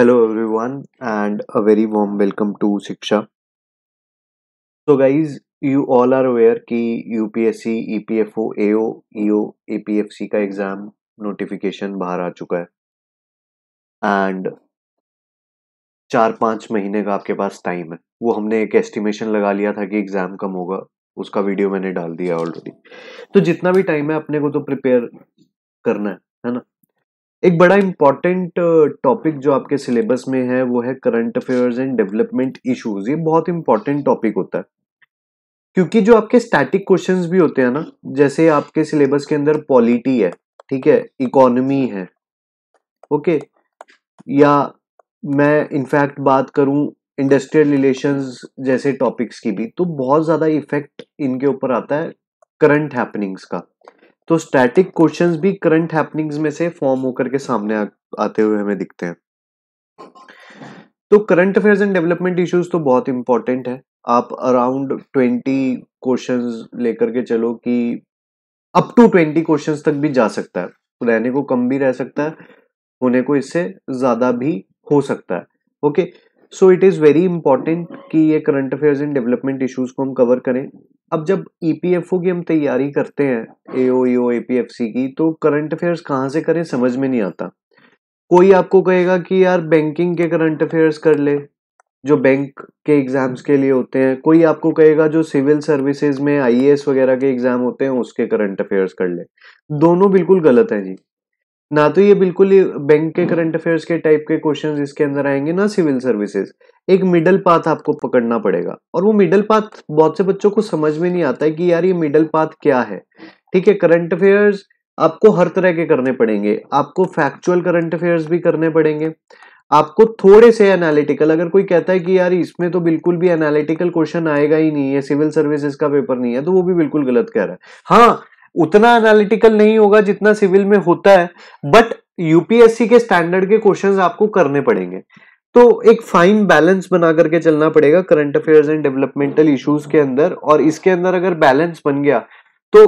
hello everyone and a very warm welcome to Shiksha so guys you all are aware कि UPSC EPFO AO EO APFC का exam notification बाहर आ चुका है and चार पाँच महीने का आपके पास टाइम है वो हमने एक एस्टिमेशन लगा लिया था कि एग्ज़ाम कम होगा उसका वीडियो मैंने डाल दिया ऑलरेडी तो जितना भी टाइम है अपने को तो प्रिपेयर करना है है ना एक बड़ा इंपॉर्टेंट टॉपिक uh, जो आपके सिलेबस में है वो है current affairs and development issues ये बहुत इंपॉर्टेंट टॉपिक होता है क्योंकि जो आपके स्टैटिक क्वेश्चंस भी होते हैं ना जैसे आपके सिलेबस के अंदर पॉलिटी है ठीक है इकोनॉमी है ओके या मैं इनफैक्ट बात करूं इंडस्ट्रियल रिलेशंस जैसे टॉपिक्स की भी तो बहुत ज़्यादा इफेक्ट इनके ऊपर आता है करंट हैपनिंग्स का तो स्टैटिक क्वेश्चंस भी करंट हैपनिंग्स में से फॉर्म होकर के सामने आ, आते हुए हमें दिखते हैं तो current affairs and development issues तो बहुत इंपॉर्टेंट है आप अराउंड ट्वेंटी क्वेश्चन लेकर के चलो कि अप टू ट्वेंटी क्वेश्चन तक भी जा सकता है रहने को कम भी रह सकता है होने को इससे ज़्यादा भी हो सकता है okay so it is very important कि ये current affairs and development issues को हम कवर करें अब जब ई e की हम तैयारी करते हैं ए ओ ओ ए पी एफ सी की तो करंट अफेयर्स कहाँ से करें समझ में नहीं आता कोई आपको कहेगा कि यार बैंकिंग के करंट अफेयर्स कर ले जो बैंक के एग्जाम्स के लिए होते हैं कोई आपको कहेगा जो सिविल सर्विसेज में आईएएस e वगैरह के एग्जाम होते हैं उसके करंट अफेयर्स कर ले दोनों बिल्कुल गलत हैं जी ना तो ये बिल्कुल ही बैंक के करंट अफेयर्स के टाइप के क्वेश्चन इसके अंदर आएंगे ना सिविल सर्विसेज एक मिडल पाथ आपको पकड़ना पड़ेगा और वो मिडल पाथ बहुत से बच्चों को समझ में नहीं आता है कि यार ये मिडल पाथ क्या है ठीक है करंट अफेयर्स आपको हर तरह के करने पड़ेंगे आपको फैक्चुअल करंट अफेयर्स भी करने पड़ेंगे आपको थोड़े से एनालिटिकल अगर कोई कहता है कि यार इसमें तो बिल्कुल भी एनालिटिकल क्वेश्चन आएगा ही नहीं है सिविल सर्विसेज का पेपर नहीं है तो वो भी बिल्कुल गलत कह रहा है हाँ उतना एनालिटिकल नहीं होगा जितना सिविल में होता है बट यूपीएससी के स्टैंडर्ड के क्वेश्चन आपको करने पड़ेंगे तो एक फाइन बैलेंस बना करके चलना पड़ेगा current affairs and developmental issues के अंदर और इसके अंदर अगर बैलेंस बन गया तो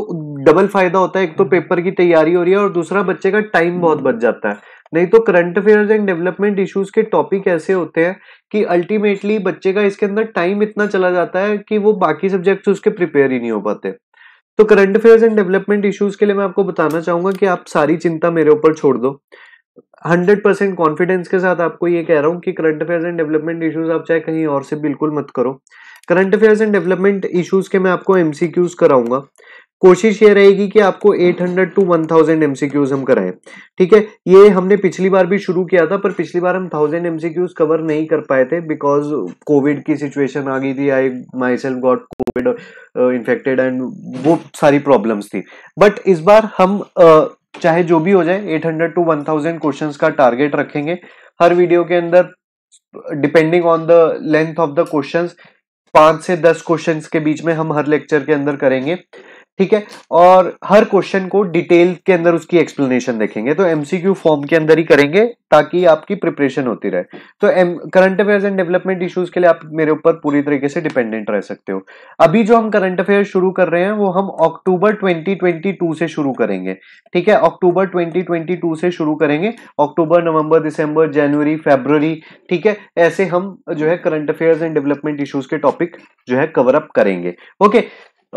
डबल फायदा होता है एक तो पेपर की तैयारी हो रही है और दूसरा बच्चे का टाइम बहुत बच जाता है नहीं तो current affairs and development issues के टॉपिक ऐसे होते हैं कि अल्टीमेटली बच्चे का इसके अंदर टाइम इतना चला जाता है कि वो बाकी सब्जेक्ट्स उसके प्रिपेयर ही नहीं हो पाते तो current affairs and development issues के लिए मैं आपको बताना चाहूंगा कि आप सारी चिंता मेरे ऊपर छोड़ दो हंड्रेड परसेंट कॉन्फिडेंस के साथ आपको ये कह रहा हूँ कि current affairs and development issues आप चाहे कहीं और से बिल्कुल मत करो current affairs and development issues के मैं आपको एमसीक्यूज कराऊंगा कोशिश ये रहेगी कि आपको 800 टू वन थाउजेंड एमसीक्यूज हम कराएं ठीक है ये हमने पिछली बार भी शुरू किया था पर पिछली बार हम थाउजेंड एमसीक्यूज कवर नहीं कर पाए थे बिकॉज कोविड की सिचुएशन आ गई थी I myself got COVID infected and वो सारी प्रॉब्लम्स थी बट इस बार हम uh, चाहे जो भी हो जाए 800 टू थाउजेंड क्वेश्चन का टारगेट रखेंगे हर वीडियो के अंदर depending on the length of the question पांच से दस क्वेश्चन के बीच में हम हर लेक्चर के अंदर करेंगे ठीक है और हर क्वेश्चन को डिटेल के अंदर उसकी एक्सप्लेनेशन देखेंगे तो एमसीक्यू फॉर्म के अंदर ही करेंगे ताकि आपकी प्रिपरेशन होती रहे तो um current affairs and development issues के लिए आप मेरे ऊपर पूरी तरीके से डिपेंडेंट रह सकते हो अभी जो हम करंट अफेयर शुरू कर रहे हैं वो हम अक्टूबर ट्वेंटी से शुरू करेंगे ठीक है अक्टूबर ट्वेंटी से शुरू करेंगे अक्टूबर नवंबर दिसंबर जनवरी फेब्रवरी ठीक है ऐसे हम जो है current affairs and development issues के टॉपिक जो है कवरअप करेंगे ओके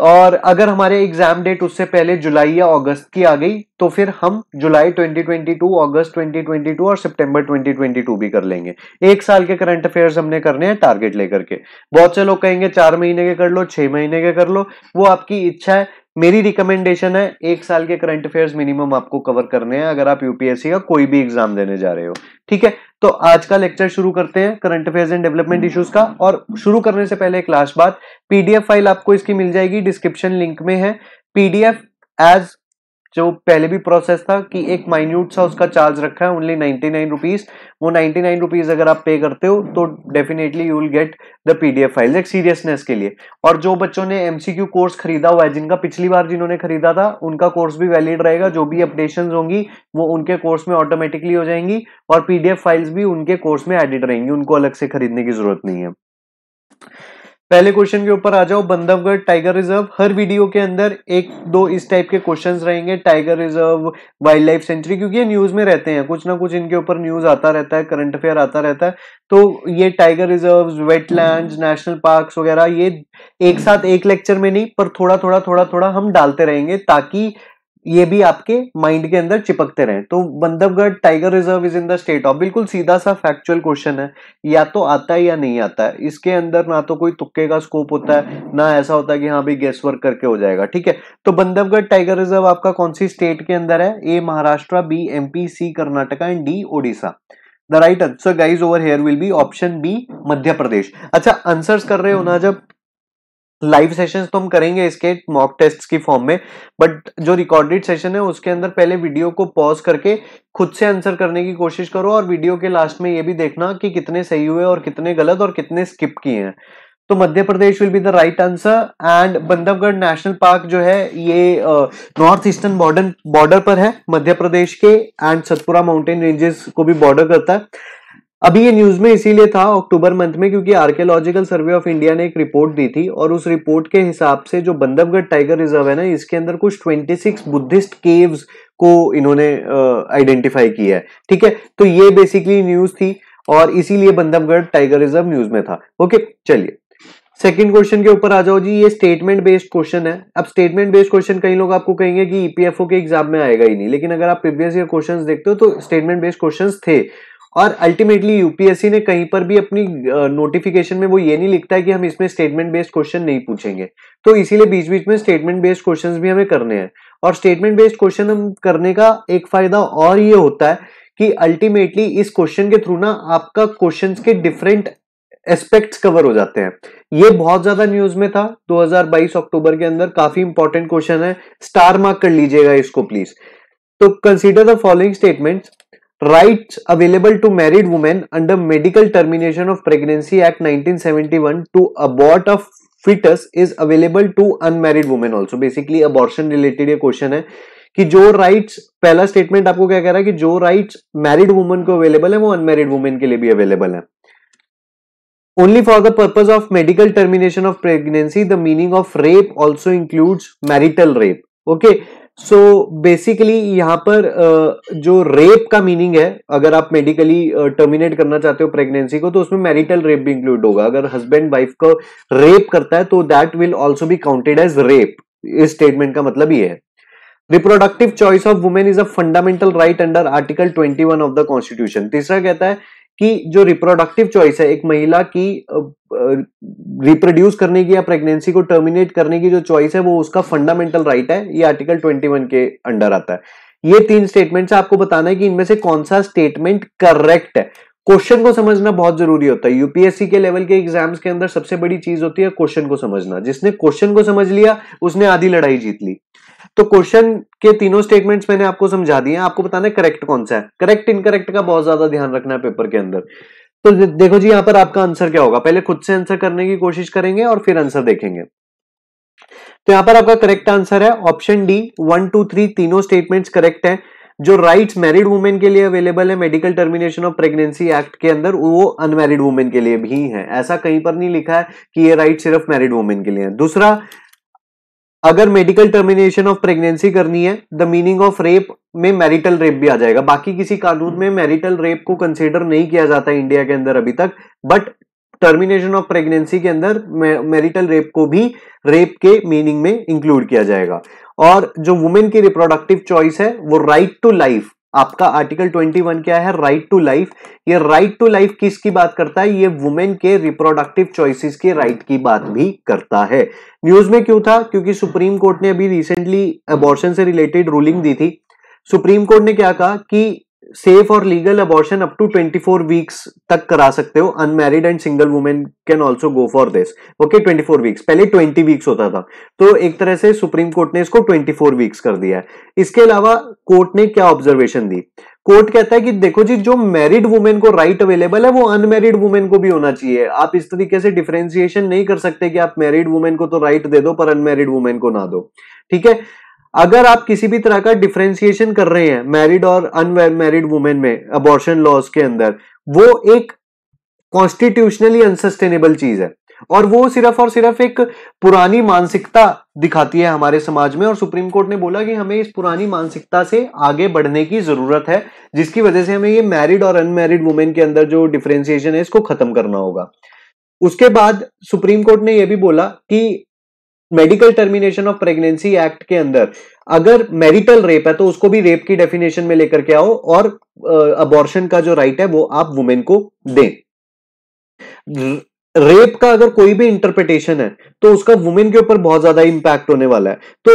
और अगर हमारे एग्जाम डेट उससे पहले जुलाई या अगस्त की आ गई तो फिर हम जुलाई 2022 अगस्त 2022 और सितंबर 2022 भी कर लेंगे एक साल के करंट अफेयर्स हमने करने हैं टारगेट लेकर के बहुत से लोग कहेंगे चार महीने के कर लो छह महीने के कर लो वो आपकी इच्छा है मेरी रिकमेंडेशन है एक साल के करंट अफेयर्स मिनिमम आपको कवर करने हैं अगर आप यूपीएससी का कोई भी एग्जाम देने जा रहे हो ठीक है तो आज का लेक्चर शुरू करते हैं current affairs and development issues का और शुरू करने से पहले एक लास्ट बात पीडीएफ फाइल आपको इसकी मिल जाएगी डिस्क्रिप्शन लिंक में है पीडीएफ एज जो पहले भी प्रोसेस था कि एक माइन्यूट सा उसका चार्ज रखा है ओनली नाइन्टी नाइन रुपीज वो नाइन्टी नाइन रुपीज अगर आप पे करते हो तो definitely you will get the PDF files एक सीरियसनेस के लिए और जो बच्चों ने एमसीक्यू कोर्स खरीदा हुआ है जिनका पिछली बार जिन्होंने खरीदा था उनका कोर्स भी वैलिड रहेगा जो भी अपडेशन होंगी वो उनके कोर्स में ऑटोमेटिकली हो जाएंगी और पीडीएफ फाइल्स भी उनके कोर्स में एडिट रहेंगी उनको अलग से खरीदने की जरूरत नहीं है पहले क्वेश्चन के ऊपर आ जाओ बंधवगढ़ टाइगर रिजर्व हर वीडियो के अंदर एक दो इस टाइप के क्वेश्चंस रहेंगे tiger reserve wildlife sanctuary क्योंकि ये न्यूज में रहते हैं कुछ ना कुछ इनके ऊपर न्यूज आता रहता है करंट अफेयर आता रहता है तो ये tiger reserve wetland national park वगैरह ये एक साथ एक लेक्चर में नहीं पर थोड़ा थोड़ा थोड़ा थोड़ा हम डालते रहेंगे ताकि ये भी आपके माइंड के अंदर चिपकते रहे तो Bandhavgarh tiger reserve is in the state of बिल्कुल सीधा सा फैक्चुअल क्वेश्चन है या तो आता है या नहीं आता है इसके अंदर ना तो कोई तुक्के का स्कोप होता है ना ऐसा होता है कि हाँ भाई गेस वर्क करके हो जाएगा ठीक है तो बंधवगढ़ टाइगर रिजर्व आपका कौन सी स्टेट के अंदर है A Maharashtra B P C Karnataka and D Odisha the right answer guys over here will be option B Madhya Pradesh अच्छा आंसर्स कर रहे हो ना जब लाइव सेशंस तो हम करेंगे इसके मॉक टेस्ट की फॉर्म में बट जो रिकॉर्डेड सेशन है उसके अंदर पहले वीडियो को पॉज करके खुद से आंसर करने की कोशिश करो और वीडियो के लास्ट में ये भी देखना कि कितने सही हुए और कितने गलत और कितने स्किप किए हैं तो Madhya Pradesh will be the right answer and Bandhavgarh national park जो है ये नॉर्थ ईस्टर्न बॉर्डर बॉर्डर पर है मध्य प्रदेश के एंड सतपुरा माउंटेन रेंजेस को भी बॉर्डर करता है अभी ये न्यूज में इसीलिए था अक्टूबर मंथ में क्योंकि आर्कियोलॉजिकल सर्वे ऑफ इंडिया ने एक रिपोर्ट दी थी और उस रिपोर्ट के हिसाब से जो बंधवगढ़ टाइगर रिजर्व है ना इसके अंदर कुछ 26 बुद्धिस्ट केव्स को इन्होंने आइडेंटिफाई किया है ठीक है तो ये बेसिकली न्यूज थी और इसीलिए बंधवगढ़ टाइगर रिजर्व न्यूज में था ओके चलिए सेकंड क्वेश्चन के ऊपर आ जाओ जी ये स्टेटमेंट बेस्ड क्वेश्चन है अब स्टेटमेंट बेस्ड क्वेश्चन कई लोग आपको कहेंगे कि ईपीएफओ e के एग्जाम में आएगा ही नहीं लेकिन अगर आप प्रीवियस ईयर क्वेश्चंस देखते हो तो स्टेटमेंट बेस्ड क्वेश्चंस थे और अल्टीमेटली यूपीएससी ने कहीं पर भी अपनी नोटिफिकेशन में वो ये नहीं लिखता है कि हम इसमें स्टेटमेंट बेस्ड क्वेश्चन नहीं पूछेंगे तो इसीलिए बीच बीच में स्टेटमेंट बेस्ड क्वेश्चंस भी हमें करने हैं और स्टेटमेंट बेस्ड क्वेश्चन हम करने का एक फायदा और ये होता है कि अल्टीमेटली इस क्वेश्चन के थ्रू ना आपका क्वेश्चन के डिफरेंट एस्पेक्ट्स कवर हो जाते हैं ये बहुत ज्यादा न्यूज में था 2022 अक्टूबर के अंदर काफी इंपॉर्टेंट क्वेश्चन है स्टार मार्क कर लीजिएगा इसको प्लीज तो consider the following statements right available to married women under medical termination of pregnancy act 1971 two abort of foetus is available to unmarried women also basically abortion related ये question है कि जो right पहला statement आपको क्या कह रहा है कि जो राइट्स मैरिड वुमेन को अवेलेबल है वो अनमेरिड वुमेन के लिए भी अवेलेबल है only for the purpose of medical termination of pregnancy the meaning of rape also includes marital rape okay so basically यहाँ पर जो रेप का मीनिंग है अगर आप मेडिकली टर्मिनेट करना चाहते हो प्रेगनेंसी को तो उसमें मैरिटल रेप भी इंक्लूड होगा अगर हस्बैंड वाइफ को रेप करता है तो that will also be counted as rape इस स्टेटमेंट का मतलब ये है reproductive choice of women is a fundamental right under article twenty one of the constitution तीसरा कहता है कि जो रिप्रोडक्टिव चॉइस है एक महिला की रिप्रोड्यूस करने की या प्रेगनेंसी को टर्मिनेट करने की जो चॉइस है वो उसका फंडामेंटल राइट right है ये आर्टिकल 21 के अंडर आता है ये तीन स्टेटमेंट से आपको बताना है कि इनमें से कौन सा स्टेटमेंट करेक्ट है क्वेश्चन को समझना बहुत जरूरी होता है यूपीएससी के लेवल के एग्जाम्स के अंदर सबसे बड़ी चीज होती है क्वेश्चन को समझना जिसने क्वेश्चन को समझ लिया उसने आधी लड़ाई जीत ली तो क्वेश्चन के तीनों स्टेटमेंट्स मैंने आपको समझा दिए आपको बताना है करेक्ट कौन सा है करेक्ट इनकरेक्ट का बहुत ज्यादा ध्यान रखना है पेपर के अंदर तो देखो जी यहाँ पर आपका आंसर क्या होगा पहले खुद से आंसर करने की कोशिश करेंगे और फिर आंसर देखेंगे तो यहां पर आपका करेक्ट आंसर है option D one two three तीनों स्टेटमेंट्स करेक्ट है जो राइट्स मैरिड वुमेन के लिए अवेलेबल है medical termination of pregnancy act के अंदर वो अनमैरिड वुमेन के लिए भी है ऐसा कहीं पर नहीं लिखा है कि ये राइट सिर्फ मैरिड वुमेन के लिए है दूसरा अगर मेडिकल टर्मिनेशन ऑफ प्रेगनेंसी करनी है द मीनिंग ऑफ रेप में मैरिटल रेप भी आ जाएगा बाकी किसी कानून में मैरिटल रेप को कंसिडर नहीं किया जाता इंडिया के अंदर अभी तक बट टर्मिनेशन ऑफ प्रेगनेंसी के अंदर मैरिटल रेप को भी रेप के मीनिंग में इंक्लूड किया जाएगा और जो वुमेन की रिप्रोडक्टिव चॉइस है वो राइट टू लाइफ आपका आर्टिकल 21 क्या है राइट टू लाइफ ये राइट टू लाइफ किसकी बात करता है ये वुमेन के रिप्रोडक्टिव चॉइसेस के राइट की बात भी करता है न्यूज में क्यों था क्योंकि सुप्रीम कोर्ट ने अभी रिसेंटली अबॉर्शन से रिलेटेड रूलिंग दी थी सुप्रीम कोर्ट ने क्या कहा कि सेफ और legal abortion up to 24 weeks तक करा सकते हो unmarried and single women can also go for this okay 24 weeks पहले 20 वीक्स होता था तो एक तरह से सुप्रीम कोर्ट ने इसको 24 वीक्स कर दिया है इसके अलावा कोर्ट ने क्या ऑब्जर्वेशन दी कोर्ट कहता है कि देखो जी जो मैरिड वुमेन को राइट right अवेलेबल है वो अनमेरिड वुमेन को भी होना चाहिए आप इस तरीके से डिफ्रेंसिएशन नहीं कर सकते कि आप मैरिड वुमेन को तो राइट right दे दो पर अनमेरिड वुमेन को ना दो ठीक है अगर आप किसी भी तरह का डिफ्रेंसिएशन कर रहे हैं मैरिड और अनमैरिड वुमेन में अबॉर्शन लॉज के अंदर वो एक कॉन्स्टिट्यूशनली अनसस्टेनेबल चीज है और वो सिर्फ और सिर्फ एक पुरानी मानसिकता दिखाती है हमारे समाज में और सुप्रीम कोर्ट ने बोला कि हमें इस पुरानी मानसिकता से आगे बढ़ने की जरूरत है जिसकी वजह से हमें ये मैरिड और अनमैरिड वुमेन के अंदर जो डिफ्रेंसिएशन है इसको खत्म करना होगा उसके बाद सुप्रीम कोर्ट ने यह भी बोला कि medical termination of pregnancy act के अंदर अगर मैरिटल रेप है तो उसको भी रेप की डेफिनेशन में लेकर के आओ और अबॉर्शन का जो राइट है वो आप वुमेन को दें रेप का अगर कोई भी इंटरप्रिटेशन है तो उसका वुमेन के ऊपर बहुत ज्यादा इंपैक्ट होने वाला है तो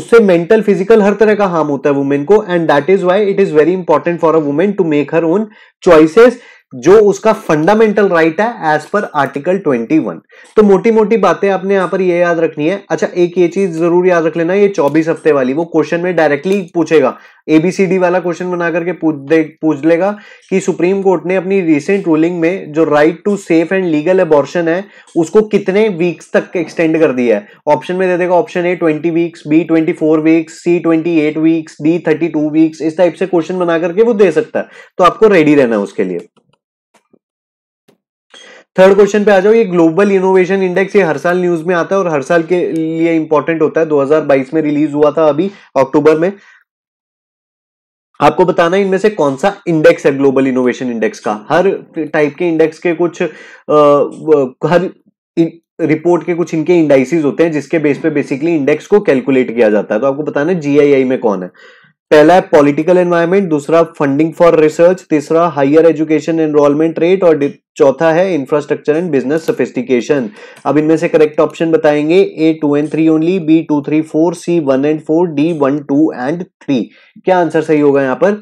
उससे मेंटल फिजिकल हर तरह का हार्म होता है वुमेन को and that is why it is very important for a women to make her own choices जो उसका फंडामेंटल राइट है एज पर आर्टिकल 21 तो मोटी मोटी बातें आपने यहां पर ये याद रखनी है अच्छा एक ये चीज जरूर याद रख लेना ये 24 हफ्ते वाली वो क्वेश्चन में डायरेक्टली पूछेगा एबीसीडी वाला क्वेश्चन बना करके पूछ दे पूछ लेगा कि सुप्रीम कोर्ट ने अपनी रिसेंट रूलिंग में जो right to safe and legal abortion है उसको कितने वीक्स तक एक्सटेंड कर दिया है ऑप्शन में दे देगा option A twenty weeks B twenty four weeks C twenty eight weeks D thirty two weeks इस टाइप से क्वेश्चन बना करके वो दे सकता है तो आपको रेडी रहना है उसके लिए थर्ड क्वेश्चन पे आ जाओ ये ग्लोबल इनोवेशन इंडेक्स ये हर साल न्यूज में आता है और हर साल के लिए इंपॉर्टेंट होता है 2022 में रिलीज हुआ था अभी अक्टूबर में आपको बताना इनमें से कौन सा इंडेक्स है ग्लोबल इनोवेशन इंडेक्स का हर टाइप के इंडेक्स के कुछ आ, हर रिपोर्ट के कुछ इनके इंडाइसिस होते हैं जिसके बेस पे बेसिकली इंडेक्स को कैलकुलेट किया जाता है तो आपको बताना जीआईआई में कौन है पहला है पॉलिटिकल एनवायरमेंट दूसरा फंडिंग फॉर रिसर्च तीसरा हायर एजुकेशन एनरोलमेंट रेट और चौथा है इंफ्रास्ट्रक्चर एंड बिजनेस सफिस्टिकेशन अब इनमें से करेक्ट ऑप्शन बताएंगे A two and three only B two three four C one and four D one two and three क्या आंसर सही होगा यहां पर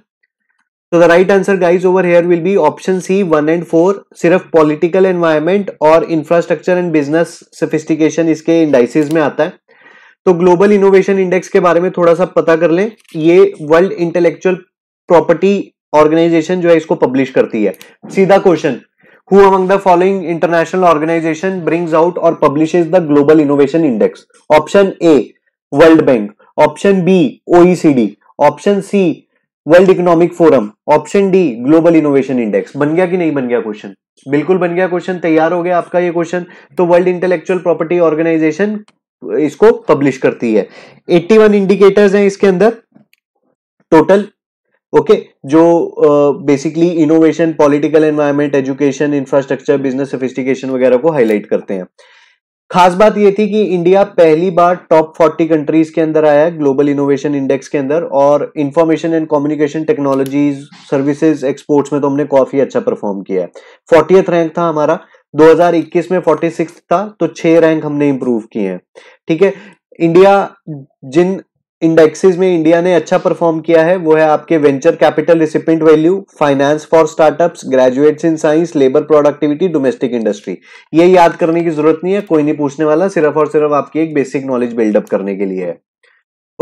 तो the right answer guys over here will be option C one and four सिर्फ political environment और infrastructure and business sophistication इसके indices में आता है तो ग्लोबल इनोवेशन इंडेक्स के बारे में थोड़ा सा पता कर लें ये वर्ल्ड इंटेलेक्चुअल प्रॉपर्टी ऑर्गेनाइजेशन जो है इसको पब्लिश करती है सीधा question who among the following international organisation brings out और publishes the global innovation index option A world bank option B OECD option C world economic forum option D global innovation index बन गया कि नहीं बन गया question बिल्कुल बन गया क्वेश्चन तैयार हो गया आपका ये क्वेश्चन तो वर्ल्ड इंटेलेक्चुअल प्रॉपर्टी ऑर्गेनाइजेशन इसको पब्लिश करती है 81 इंडिकेटर्स हैं इसके अंदर टोटल ओके okay, जो basically innovation political environment education infrastructure business sophistication वगैरह को हाईलाइट करते हैं खास बात यह थी कि इंडिया पहली बार टॉप 40 कंट्रीज के अंदर आया ग्लोबल इनोवेशन इंडेक्स के अंदर और information and communication technologies services exports में तो हमने काफी अच्छा परफॉर्म किया है फोर्टियथ रैंक था हमारा 2021 में 46 था तो छह रैंक हमने इंप्रूव किए हैं ठीक है इंडिया जिन इंडेक्सेस में इंडिया ने अच्छा परफॉर्म किया है वो है आपके venture capital recipient value finance for startups graduates in science labour productivity domestic industry ये याद करने की जरूरत नहीं है कोई नहीं पूछने वाला सिर्फ और सिर्फ आपकी एक बेसिक नॉलेज बिल्डअप करने के लिए है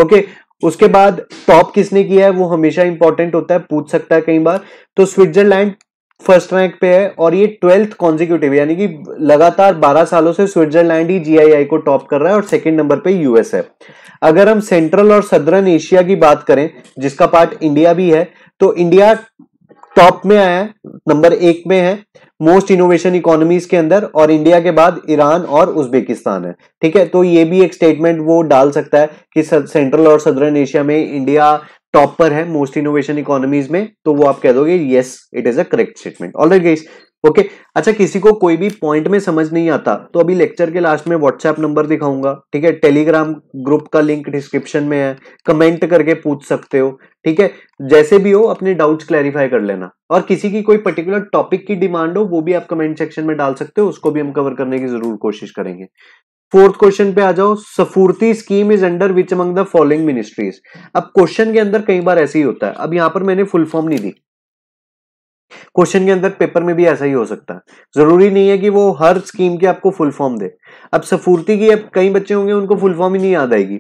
ओके उसके बाद टॉप किसने किया है वो हमेशा इंपॉर्टेंट होता है पूछ सकता है कई बार तो स्विट्जरलैंड फर्स्ट रैंक पे है और ये ट्वेल्थ कॉन्जिक्यूटिव यानी कि लगातार 12 सालों से स्विट्जरलैंड ही जीआईआई को टॉप कर रहा है और सेकंड नंबर पे यूएस है अगर हम सेंट्रल और सदरन एशिया की बात करें जिसका पार्ट इंडिया भी है तो इंडिया टॉप में आया है नंबर एक में है मोस्ट इनोवेशन इकोनॉमीज के अंदर और इंडिया के बाद ईरान और उज्बेकिस्तान है ठीक है तो ये भी एक स्टेटमेंट वो डाल सकता है कि सेंट्रल और सदरन एशिया में इंडिया टॉप पर है मोस्ट इनोवेशन इकोनॉमीज में तो वो आप कह दोगे yes it is a correct statement already guys okay अच्छा किसी को कोई भी पॉइंट में समझ नहीं आता तो अभी लेक्चर के लास्ट में व्हाट्सएप नंबर दिखाऊंगा ठीक है टेलीग्राम ग्रुप का लिंक डिस्क्रिप्शन में है कमेंट करके पूछ सकते हो ठीक है जैसे भी हो अपने डाउट्स क्लैरिफाई कर लेना और किसी की कोई पर्टिकुलर टॉपिक की डिमांड हो वो भी आप कमेंट सेक्शन में डाल सकते हो उसको भी हम कवर करने की जरूर कोशिश करेंगे फोर्थ क्वेश्चन पे आ जाओ SFURTI scheme is under which among the following ministries अब क्वेश्चन के अंदर कई बार ऐसे ही होता है अब यहां पर मैंने फुल फॉर्म नहीं दी क्वेश्चन के अंदर पेपर में भी ऐसा ही हो सकता है जरूरी नहीं है कि वो हर स्कीम के आपको फुल फॉर्म दे अब सफूर्ति की अब कई बच्चे होंगे उनको फुल फॉर्म ही नहीं याद आएगी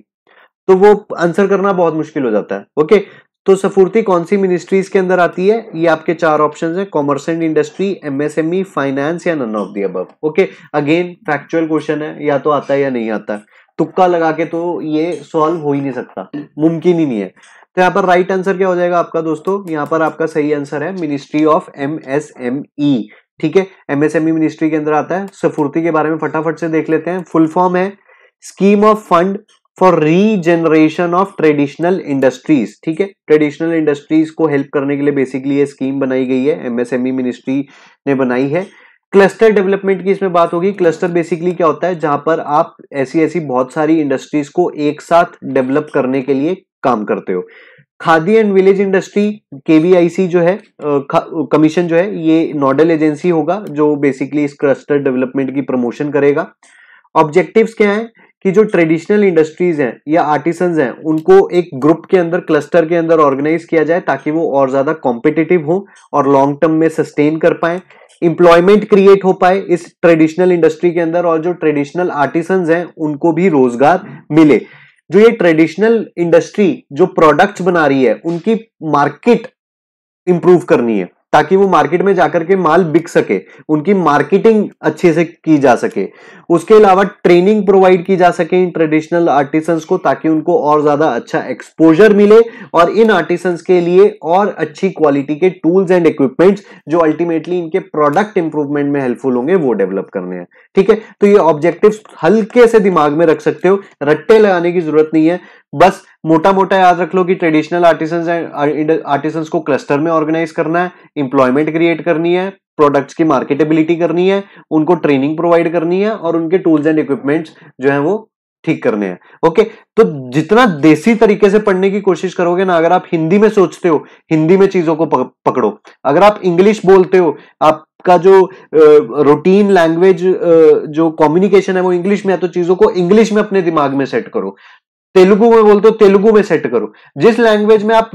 तो वो आंसर करना बहुत मुश्किल हो जाता है ओके तो सफूर्ती कौन सी मिनिस्ट्रीज के अंदर आती है ये आपके चार ऑप्शंस हैं commerce and industry MSME finance या नन ऑफ दी अब ओके अगेन फैक्चुअल क्वेश्चन है या तो आता है या नहीं आता तुक्का लगा के तो ये सॉल्व हो ही नहीं सकता मुमकिन ही नहीं है तो यहाँ पर राइट आंसर क्या हो जाएगा आपका दोस्तों यहाँ पर आपका सही आंसर है मिनिस्ट्री ऑफ एमएसएमई ठीक है एमएसएमई मिनिस्ट्री e के अंदर आता है सफूर्ती के बारे में फटाफट से देख लेते हैं फुल फॉर्म है scheme of fund for regeneration of traditional industries ठीक है ट्रेडिशनल इंडस्ट्रीज को हेल्प करने के लिए बेसिकली ये स्कीम बनाई गई है एमएसएमई मिनिस्ट्री e ने बनाई है क्लस्टर डेवलपमेंट की इसमें बात होगी क्लस्टर बेसिकली क्या होता है जहां पर आप ऐसी ऐसी बहुत सारी इंडस्ट्रीज को एक साथ डेवलप करने के लिए काम करते हो Khadi and village industry KVIC जो है कमीशन जो है ये नोडल एजेंसी होगा जो बेसिकली इस क्लस्टर डेवलपमेंट की प्रमोशन करेगा ऑब्जेक्टिव्स क्या है कि जो ट्रेडिशनल इंडस्ट्रीज हैं या आर्टिसन हैं उनको एक ग्रुप के अंदर क्लस्टर के अंदर ऑर्गेनाइज किया जाए ताकि वो और ज़्यादा कॉम्पिटेटिव हो और लॉन्ग टर्म में सस्टेन कर पाए इंप्लॉयमेंट क्रिएट हो पाए इस ट्रेडिशनल इंडस्ट्री के अंदर और जो ट्रेडिशनल आर्टिसन हैं उनको भी रोजगार मिले जो ये ट्रेडिशनल इंडस्ट्री जो प्रोडक्ट्स बना रही है उनकी मार्केट इंप्रूव करनी है ताकि वो मार्केट में जाकर के माल बिक सके उनकी मार्केटिंग अच्छे से की जा सके उसके अलावा ट्रेनिंग प्रोवाइड की जा सके इन ट्रेडिशनल आर्टिसंस को ताकि उनको और ज्यादा अच्छा एक्सपोजर मिले और इन आर्टिसंस के लिए और अच्छी क्वालिटी के टूल्स एंड इक्विपमेंट्स जो अल्टीमेटली इनके प्रोडक्ट इंप्रूवमेंट में हेल्पफुल होंगे वो डेवलप करने हैं ठीक है तो ये ऑब्जेक्टिव हल्के से दिमाग में रख सकते हो रट्टे लगाने की जरूरत नहीं है बस मोटा मोटा याद रख लो कि ट्रेडिशनल आर्टिसन आर्टिसंस को क्लस्टर में ऑर्गेनाइज करना है इंप्लॉयमेंट क्रिएट करनी है प्रोडक्ट्स की मार्केटेबिलिटी करनी है उनको ट्रेनिंग प्रोवाइड करनी है और उनके टूल्स एंड इक्विपमेंट्स जो है वो ठीक करने हैं ओके तो जितना देसी तरीके से पढ़ने की कोशिश करोगे ना अगर आप हिंदी में सोचते हो हिंदी में चीजों को पकड़ो अगर आप इंग्लिश बोलते हो आपका जो रूटीन लैंग्वेज जो कम्युनिकेशन है वो इंग्लिश में है तो चीजों को इंग्लिश में अपने दिमाग में सेट करो तेलुगु में बोलते हो तेलुगु में सेट करो जिस लैंग्वेज में आप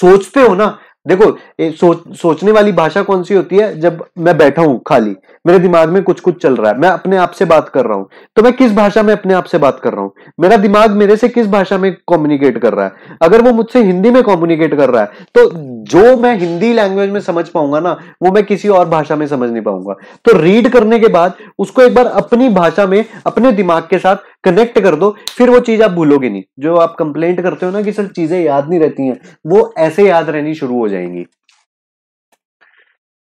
सोचते हो ना देखो ए, सो, सोचने वाली भाषा कौन सी होती है जब मैं बैठा हूं खाली मेरे दिमाग में कुछ कुछ चल रहा है मैं अपने आप से बात कर रहा हूं तो मैं किस भाषा में अपने आप से बात कर रहा हूं मेरा दिमाग मेरे से किस भाषा में कम्युनिकेट कर रहा है अगर वो मुझसे हिंदी में कम्युनिकेट कर रहा है तो जो मैं हिंदी लैंग्वेज में समझ पाऊंगा ना वो मैं किसी और भाषा में समझ नहीं पाऊंगा तो रीड करने के बाद उसको एक बार अपनी भाषा में अपने दिमाग के साथ कनेक्ट कर दो फिर वो चीज आप भूलोगे नहीं जो आप कंप्लेंट करते हो ना कि सर चीजें याद नहीं रहती हैं वो ऐसे याद रहनी शुरू हो जाएंगी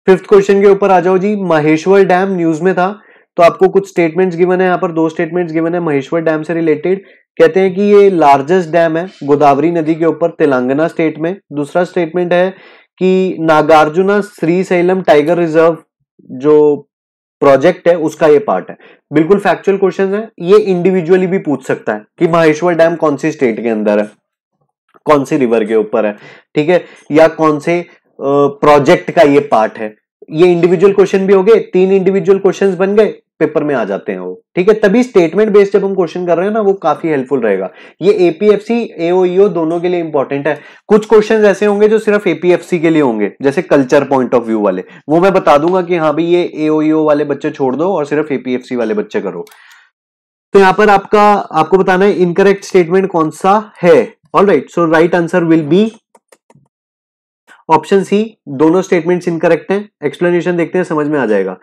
फिफ्थ क्वेश्चन के ऊपर आ जाओ जी महेश्वर डैम न्यूज में था तो आपको कुछ स्टेटमेंट्स गिवन है यहाँ पर दो स्टेटमेंट्स गिवन है महेश्वर डैम से रिलेटेड कहते हैं कि ये लार्जेस्ट डैम है गोदावरी नदी के ऊपर तेलंगाना स्टेट में दूसरा स्टेटमेंट है कि Nagarjuna Srisailam tiger reserve जो प्रोजेक्ट है उसका ये पार्ट है बिल्कुल फैक्चुअल क्वेश्चन है ये इंडिविजुअली भी पूछ सकता है कि माहेश्वर डैम कौन सी स्टेट के अंदर है कौन सी रिवर के ऊपर है ठीक है या कौन से प्रोजेक्ट का ये पार्ट है ये इंडिविजुअल क्वेश्चन भी हो गए तीन इंडिविजुअल क्वेश्चंस बन गए पेपर में आ जाते हैं वो ठीक है तभी स्टेटमेंट बेस्ड जब हम क्वेश्चन कर रहे हैं ना वो काफी हेल्पफुल रहेगा ये एपीएफसी एओईओ e दोनों के लिए इंपॉर्टेंट है कुछ क्वेश्चन ऐसे होंगे जो सिर्फ एपीएफसी के लिए होंगे जैसे कल्चर पॉइंट ऑफ व्यू वाले वो मैं बता दूंगा कि हाँ भाई ये एओईओ e वाले बच्चे छोड़ दो और सिर्फ एपीएफसी वाले बच्चे करो तो यहां पर आपका आपको बताना है इनकरेक्ट स्टेटमेंट कौन सा है all right so right answer will be option C दोनों स्टेटमेंट्स इनकरेक्ट हैं एक्सप्लेनेशन देखते हैं समझ में आ जाएगा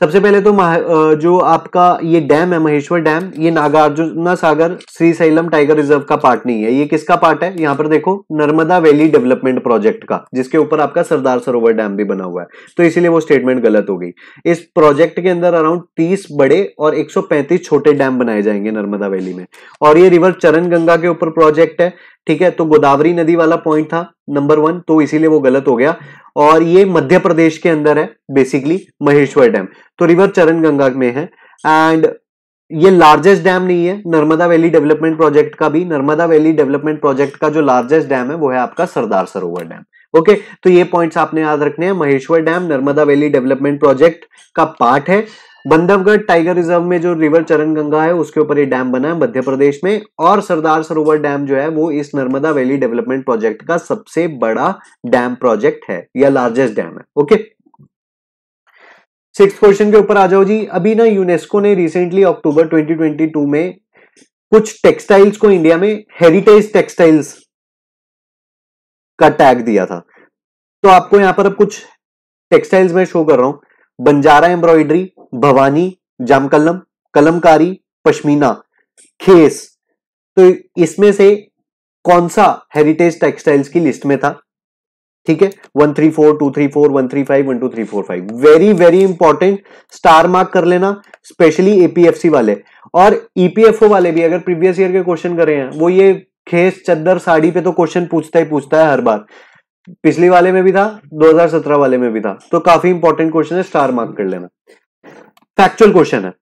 सबसे पहले तो जो आपका ये डैम है महेश्वर डैम ये Nagarjuna Sagar Srisailam tiger reserve का पार्ट नहीं है ये किसका पार्ट है यहाँ पर देखो नर्मदा वैली डेवलपमेंट प्रोजेक्ट का जिसके ऊपर आपका सरदार सरोवर डैम भी बना हुआ है तो इसीलिए वो स्टेटमेंट गलत हो गई इस प्रोजेक्ट के अंदर अराउंड तीस बड़े और एक छोटे डैम बनाए जाएंगे नर्मदा वैली में और ये रिवर चरण गंगा के ऊपर प्रोजेक्ट है ठीक है तो गोदावरी नदी वाला पॉइंट था नंबर वन तो इसीलिए वो गलत हो गया और ये मध्य प्रदेश के अंदर है बेसिकली महेश्वर डैम तो रिवर चरण गंगा में है एंड ये लार्जेस्ट डैम नहीं है नर्मदा वैली डेवलपमेंट प्रोजेक्ट का भी नर्मदा वैली डेवलपमेंट प्रोजेक्ट का जो लार्जेस्ट डैम है वो है आपका सरदार सरोवर डैम ओके तो ये पॉइंट्स आपने याद रखने हैं Maheshwar dam Narmada valley development project का पार्ट है बंधवगढ़ टाइगर रिजर्व में जो रिवर चरण गंगा है उसके ऊपर ये डैम बना है मध्य प्रदेश में और सरदार सरोवर डैम जो है वो इस नर्मदा वैली डेवलपमेंट प्रोजेक्ट का सबसे बड़ा डैम प्रोजेक्ट है या लार्जेस्ट डैम है ओके सिक्स क्वेश्चन के ऊपर आ जाओ जी अभी ना यूनेस्को ने रिसेंटली अक्टूबर ट्वेंटी में कुछ टेक्सटाइल्स को इंडिया में हेरिटेज टेक्सटाइल्स का टैग दिया था तो आपको यहां पर अब कुछ टेक्सटाइल्स में शो कर रहा हूं बंजारा एम्ब्रॉयडरी भवानी जामकलम कलमकारी पश्मीना खेस तो इसमें से कौन सा हेरिटेज टेक्सटाइल्स की लिस्ट में था ठीक है one three four two three four one three five one two three four five very very important star mark कर लेना स्पेशली एपीएफसी वाले और ईपीएफओ e वाले भी अगर प्रीवियस ईयर के क्वेश्चन करे हैं वो ये खेस चद्दर साड़ी पे तो क्वेश्चन पूछता ही पूछता है हर बार पिछली वाले में भी था 2017 वाले में भी था तो काफी इंपॉर्टेंट क्वेश्चन है स्टार मार्क कर लेना फैक्चुअल क्वेश्चन है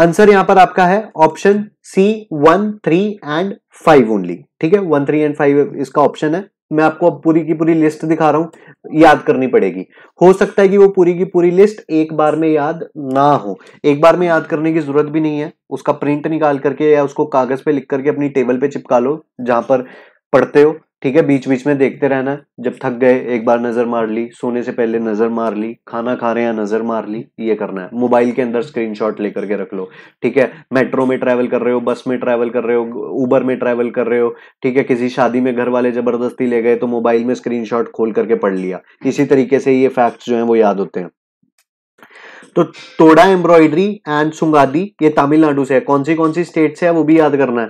आंसर यहां पर आपका है option C one three and five only ठीक है वन थ्री एंड फाइव इसका ऑप्शन है मैं आपको अब पूरी की पूरी लिस्ट दिखा रहा हूं याद करनी पड़ेगी हो सकता है कि वो पूरी की पूरी लिस्ट एक बार में याद ना हो एक बार में याद करने की जरूरत भी नहीं है उसका प्रिंट निकाल करके या उसको कागज पे लिख करके अपनी टेबल पे चिपका लो जहां पर पढ़ते हो ठीक है बीच बीच में देखते रहना जब थक गए एक बार नजर मार ली सोने से पहले नजर मार ली खाना खा रहे हैं नजर मार ली ये करना है मोबाइल के अंदर स्क्रीनशॉट लेकर के रख लो ठीक है मेट्रो में ट्रैवल कर रहे हो बस में ट्रैवल कर रहे हो उबर में ट्रैवल कर रहे हो ठीक है किसी शादी में घर वाले जबरदस्ती ले गए तो मोबाइल में स्क्रीन खोल करके पढ़ लिया इसी तरीके से ये फैक्ट जो है वो याद होते हैं तो तोड़ा एम्ब्रॉयडरी एंड सुंगादी ये तमिलनाडु से है कौन सी कौन सी स्टेट से है वो भी याद करना है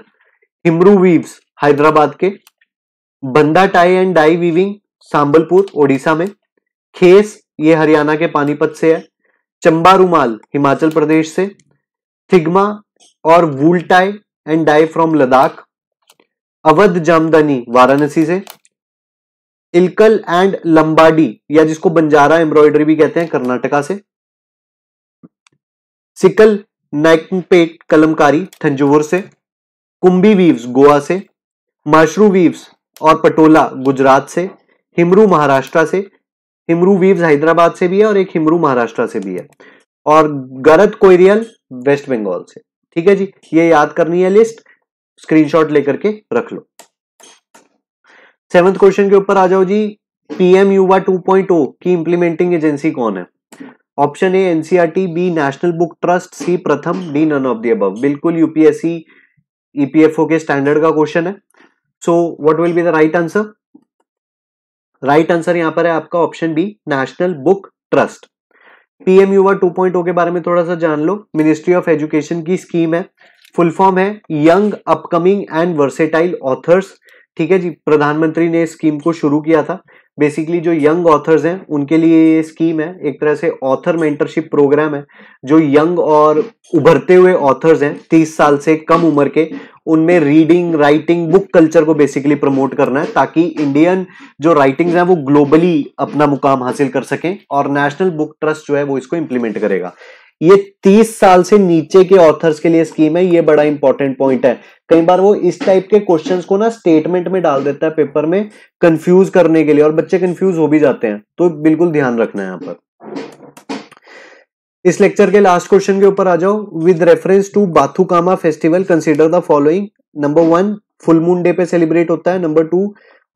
हिमरू वीव्स हैदराबाद के Bandha tie and dye weaving Sambalpur Odisha में खेस ये हरियाणा के पानीपत से है चंबा रुमाल हिमाचल प्रदेश से थिग्मा और wool tie and dye from Ladakh Awadh Jamdani Varanasi से इलकल एंड लंबाडी या जिसको बंजारा एम्ब्रॉयडरी भी कहते हैं कर्नाटका से सिकल नैकपेट कलमकारी थंजोर से कुंभी वीव्स गोवा से माशरू वीव्स और पटोला गुजरात से हिमरू महाराष्ट्र से हिमरू वीव्स हैदराबाद से भी है और एक हिमरू महाराष्ट्र से भी है और गरत कोयरियल वेस्ट बंगाल से ठीक है जी ये याद करनी है लिस्ट स्क्रीनशॉट लेकर के रख लो सेवंथ क्वेश्चन के ऊपर आ जाओ जी पीएम युवा 2.0 की इंप्लीमेंटिंग एजेंसी कौन है option A NCERT B National Book Trust C Pratham D none of the अब बिल्कुल यूपीएससी ईपीएफओ e के स्टैंडर्ड का क्वेश्चन है so what will be the right answer right answer यहां पर है आपका option B National Book Trust PM Yuva 2.0 के बारे में थोड़ा सा जान लो मिनिस्ट्री ऑफ एजुकेशन की स्कीम है फुल फॉर्म है young upcoming and versatile authors ठीक है जी प्रधानमंत्री ने स्कीम को शुरू किया था बेसिकली जो यंग ऑथर्स हैं उनके लिए ये स्कीम है एक तरह से ऑथर मेंटरशिप प्रोग्राम है जो यंग और उभरते हुए ऑथर्स हैं तीस साल से कम उम्र के उनमें रीडिंग राइटिंग बुक कल्चर को बेसिकली प्रमोट करना है ताकि इंडियन जो राइटिंग्स हैं वो ग्लोबली अपना मुकाम हासिल कर सकें और नेशनल बुक ट्रस्ट जो है वो इसको इम्प्लीमेंट करेगा ये 30 साल से नीचे के ऑथर्स के लिए स्कीम है ये बड़ा इंपॉर्टेंट पॉइंट है कई बार वो इस टाइप के क्वेश्चंस को ना स्टेटमेंट में डाल देता है पेपर में कंफ्यूज करने के लिए और बच्चे कंफ्यूज हो भी जाते हैं तो बिल्कुल ध्यान रखना है यहाँ पर इस लेक्चर के लास्ट क्वेश्चन के ऊपर आ जाओ with reference to Bathukamma festival consider the following number one full moon day पे सेलिब्रेट होता है नंबर टू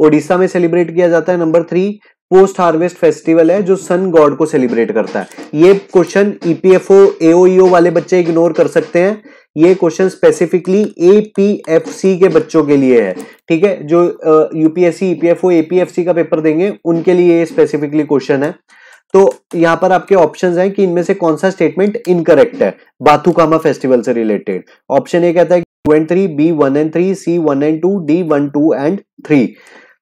ओडिशा में सेलिब्रेट किया जाता है number three post harvest festival है जो सन गॉड को सेलिब्रेट करता है ये question EPFO e AO EO e वाले बच्चे इग्नोर कर सकते हैं ये क्वेश्चन स्पेसिफिकली एपीएफसी के बच्चों के लिए है ठीक है जो यूपीएससी ईपीएफओ एपीएफसी का पेपर देंगे उनके लिए ये स्पेसिफिकली क्वेश्चन है तो यहाँ पर आपके ऑप्शंस हैं कि इनमें से कौन सा स्टेटमेंट इनकरेक्ट है बाथुकामा फेस्टिवल से रिलेटेड ऑप्शन ए कहता है two and three B one and three C one and two D one two and three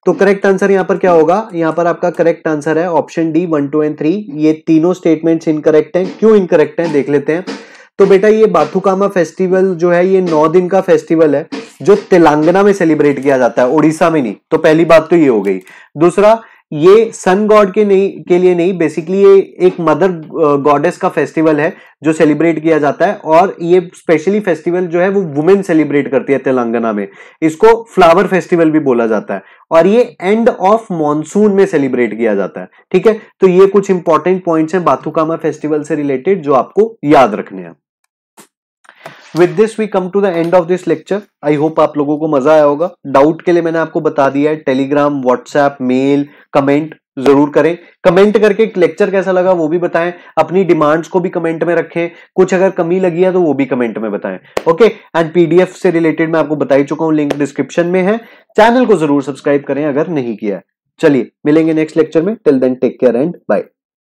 तो करेक्ट आंसर यहां पर क्या होगा यहां पर आपका करेक्ट आंसर है option D one two and three ये तीनों स्टेटमेंट्स इनकरेक्ट हैं क्यों इनकरेक्ट हैं देख लेते हैं तो बेटा ये बाथुकामा फेस्टिवल जो है ये नौ दिन का फेस्टिवल है जो तेलंगाना में सेलिब्रेट किया जाता है उड़ीसा में नहीं तो पहली बात तो ये हो गई दूसरा ये सन गॉड के नहीं के लिए नहीं बेसिकली ये एक मदर गॉडेस uh, का फेस्टिवल है जो सेलिब्रेट किया जाता है और ये स्पेशली फेस्टिवल जो है वो वुमेन सेलिब्रेट करती है तेलंगाना में इसको फ्लावर फेस्टिवल भी बोला जाता है और ये एंड ऑफ मॉनसून में सेलिब्रेट किया जाता है ठीक है तो ये कुछ इंपॉर्टेंट पॉइंट्स हैं बाथुकामा फेस्टिवल से रिलेटेड जो आपको याद रखने हैं with this we come to the end of this lecture I hope आप लोगों को मजा आया होगा डाउट के लिए मैंने आपको बता दिया है टेलीग्राम व्हाट्सएप मेल कमेंट जरूर करें कमेंट करके लेक्चर कैसा लगा वो भी बताएं अपनी डिमांड्स को भी कमेंट में रखें कुछ अगर कमी लगी है तो वो भी कमेंट में बताएं ओके एंड पीडीएफ से रिलेटेड मैं आपको बता ही चुका हूं लिंक डिस्क्रिप्शन में है चैनल को जरूर सब्सक्राइब करें अगर नहीं किया चलिए मिलेंगे नेक्स्ट लेक्चर में till then take care and bye